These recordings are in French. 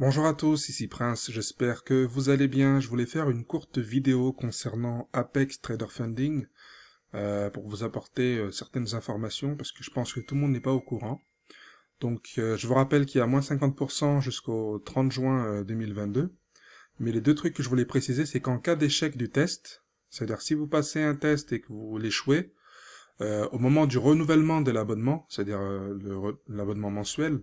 Bonjour à tous, ici Prince, j'espère que vous allez bien. Je voulais faire une courte vidéo concernant Apex Trader Funding euh, pour vous apporter euh, certaines informations parce que je pense que tout le monde n'est pas au courant. Donc euh, je vous rappelle qu'il y a moins 50% jusqu'au 30 juin 2022. Mais les deux trucs que je voulais préciser, c'est qu'en cas d'échec du test, c'est-à-dire si vous passez un test et que vous l'échouez, au moment du renouvellement de l'abonnement, c'est-à-dire l'abonnement mensuel,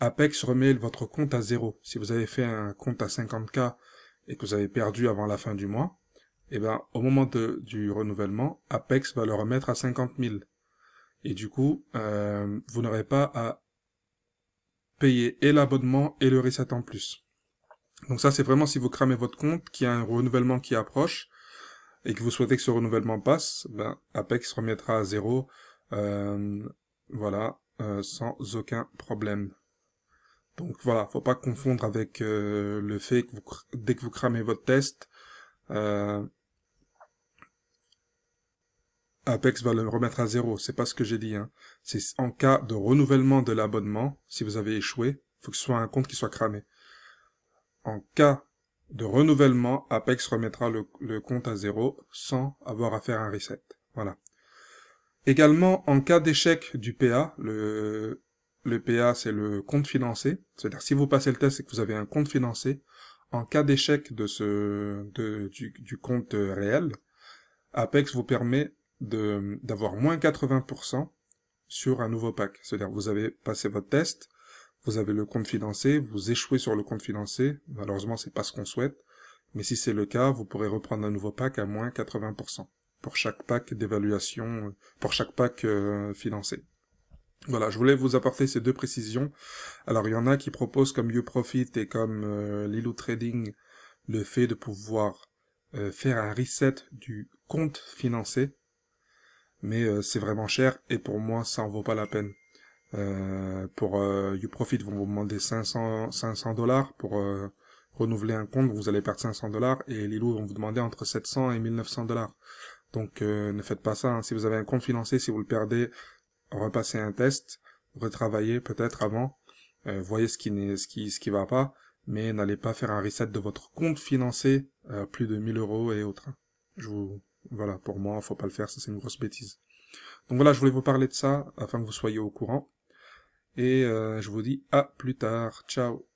Apex remet votre compte à zéro. Si vous avez fait un compte à 50K et que vous avez perdu avant la fin du mois, eh ben, au moment du renouvellement, Apex va le remettre à 50 000. Et du coup, euh, vous n'aurez pas à payer et l'abonnement et le reset en plus. Donc ça, c'est vraiment si vous cramez votre compte, qu'il y a un renouvellement qui approche, et que vous souhaitez que ce renouvellement passe, ben, Apex remettra à zéro, euh, voilà, euh, sans aucun problème. Donc voilà, faut pas confondre avec euh, le fait que dès que vous cramez votre test, euh, Apex va le remettre à zéro. C'est pas ce que j'ai dit. Hein. C'est en cas de renouvellement de l'abonnement, si vous avez échoué, faut que ce soit un compte qui soit cramé. En cas de renouvellement, Apex remettra le, le compte à zéro sans avoir à faire un reset. Voilà. Également, en cas d'échec du PA, le, le PA, c'est le compte financé. C'est-à-dire, si vous passez le test et que vous avez un compte financé, en cas d'échec de ce, du, compte euh, réel, Apex vous permet d'avoir moins 80% sur un nouveau pack. C'est-à-dire, vous avez passé votre test, vous avez le compte financé, vous échouez sur le compte financé. Malheureusement, c'est pas ce qu'on souhaite. Mais si c'est le cas, vous pourrez reprendre un nouveau pack à moins 80% pour chaque pack d'évaluation, pour chaque pack euh, financé. Voilà, je voulais vous apporter ces deux précisions. Alors, il y en a qui proposent comme YouProfit et comme euh, Lilo Trading le fait de pouvoir euh, faire un reset du compte financé. Mais euh, c'est vraiment cher et pour moi, ça en vaut pas la peine. pour YouProfit, vous demander demandez 500 500 dollars pour renouveler un compte, vous allez perdre 500 dollars et Lilo vont vous demander entre 700 et 1900 dollars. Donc, ne faites pas ça. Hein. Si vous avez un compte financé, si vous le perdez, repasser un test, retravailler peut-être avant, euh, voyez ce qui n'est ce qui ce qui va pas, mais n'allez pas faire un reset de votre compte financé à euh, plus de 1000 euros et autres. Je vous voilà, pour moi, faut pas le faire, ça c'est une grosse bêtise. Donc voilà, je voulais vous parler de ça afin que vous soyez au courant. Et euh, je vous dis à plus tard. Ciao